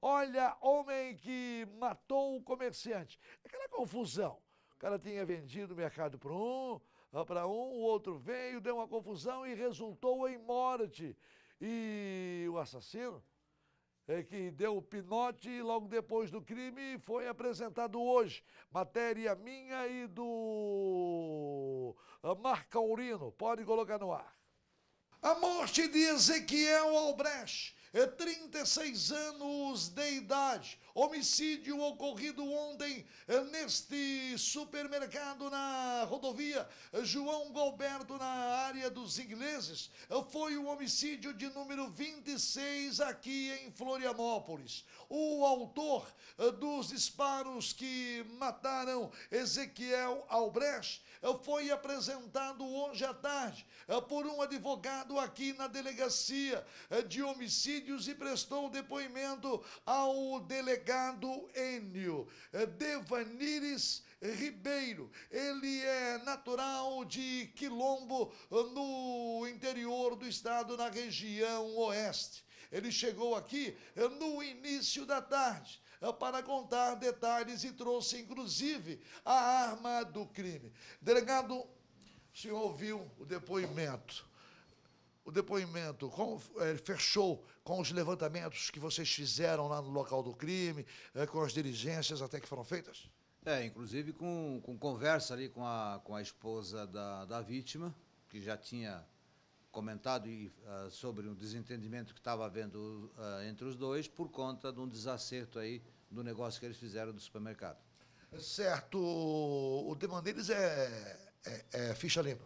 Olha, homem que matou o comerciante. Aquela confusão. O cara tinha vendido o mercado para um, ah, para um, o outro veio, deu uma confusão e resultou em morte. E o assassino, é que deu o pinote logo depois do crime, foi apresentado hoje. Matéria minha e do ah, Marca Aurino. Pode colocar no ar. A morte de Ezequiel Albrecht 36 é anos de idade. Homicídio ocorrido ontem eh, neste supermercado na rodovia eh, João Galberto, na área dos ingleses. Eh, foi o homicídio de número 26 aqui em Florianópolis. O autor dos disparos que mataram Ezequiel Albrecht foi apresentado hoje à tarde por um advogado aqui na delegacia de homicídio e prestou depoimento ao delegado Enio eh, Devanires Ribeiro. Ele é natural de Quilombo, eh, no interior do estado, na região oeste. Ele chegou aqui eh, no início da tarde para contar detalhes e trouxe, inclusive, a arma do crime. Delegado, o senhor ouviu o depoimento o depoimento como é, fechou com os levantamentos que vocês fizeram lá no local do crime, é, com as diligências até que foram feitas? É, inclusive com, com conversa ali com a, com a esposa da, da vítima, que já tinha comentado e, uh, sobre um desentendimento que estava havendo uh, entre os dois por conta de um desacerto aí do negócio que eles fizeram do supermercado. Certo, o demanda deles é, é, é ficha limpa.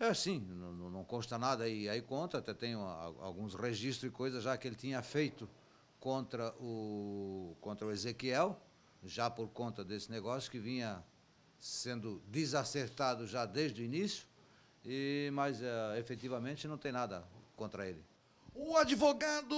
É, sim, não, não consta nada. aí, aí conta, até tem alguns registros e coisas já que ele tinha feito contra o, contra o Ezequiel, já por conta desse negócio que vinha sendo desacertado já desde o início, e, mas é, efetivamente não tem nada contra ele. O advogado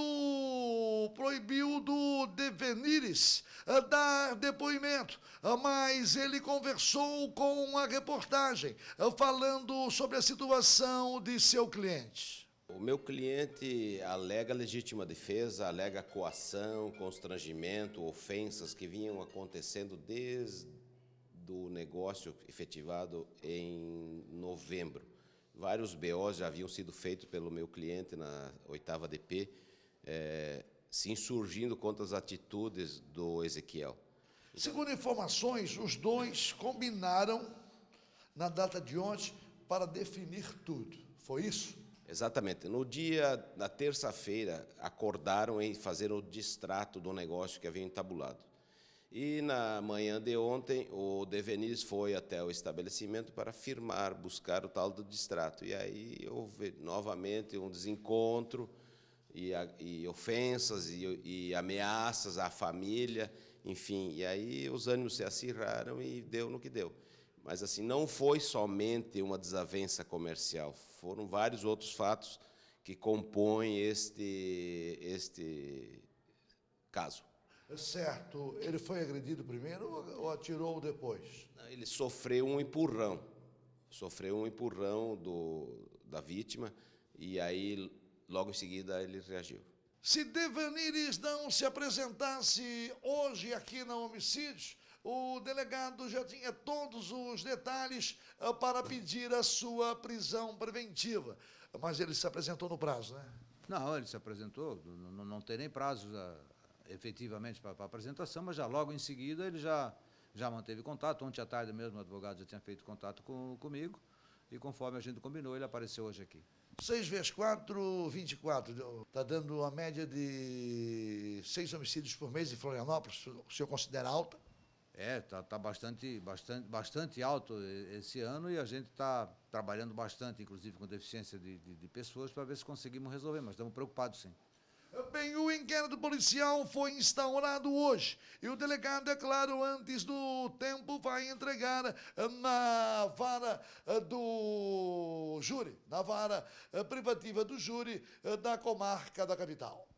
proibiu do Devenires eh, dar depoimento, eh, mas ele conversou com a reportagem eh, falando sobre a situação de seu cliente. O meu cliente alega legítima defesa, alega coação, constrangimento, ofensas que vinham acontecendo desde o negócio efetivado em novembro. Vários BOs já haviam sido feitos pelo meu cliente na oitava DP. É, se insurgindo contra as atitudes do Ezequiel. Então, Segundo informações, os dois combinaram na data de ontem para definir tudo. Foi isso? Exatamente. No dia, da terça-feira, acordaram em fazer o distrato do negócio que havia entabulado. E na manhã de ontem, o Devenis foi até o estabelecimento para firmar, buscar o tal do distrato. E aí houve novamente um desencontro e, a, e ofensas e, e, ameaças à família, enfim. E aí os ânimos se acirraram e deu no que deu. Mas assim não foi somente uma desavença comercial, foram vários outros fatos que compõem este este caso. É certo. Ele foi agredido primeiro ou atirou depois? Ele sofreu um empurrão. Sofreu um empurrão do, da vítima e aí Logo em seguida, ele reagiu. Se Devanires não se apresentasse hoje aqui na Homicídios, o delegado já tinha todos os detalhes ah, para pedir a sua prisão preventiva. Mas ele se apresentou no prazo, né? Não, ele se apresentou, não, não tem nem prazo ah, efetivamente para a apresentação, mas já logo em seguida ele já, já manteve contato. Ontem à tarde mesmo o advogado já tinha feito contato com, comigo e conforme a gente combinou, ele apareceu hoje aqui. 6 vezes 4, 24. Está dando uma média de 6 homicídios por mês em Florianópolis, o senhor considera alta? É, está tá bastante, bastante, bastante alto esse ano e a gente está trabalhando bastante, inclusive com deficiência de, de, de pessoas, para ver se conseguimos resolver, mas estamos preocupados sim. Bem, o inquérito policial foi instaurado hoje e o delegado, é claro, antes do tempo vai entregar eh, na vara eh, do júri, na vara eh, privativa do júri da comarca da capital.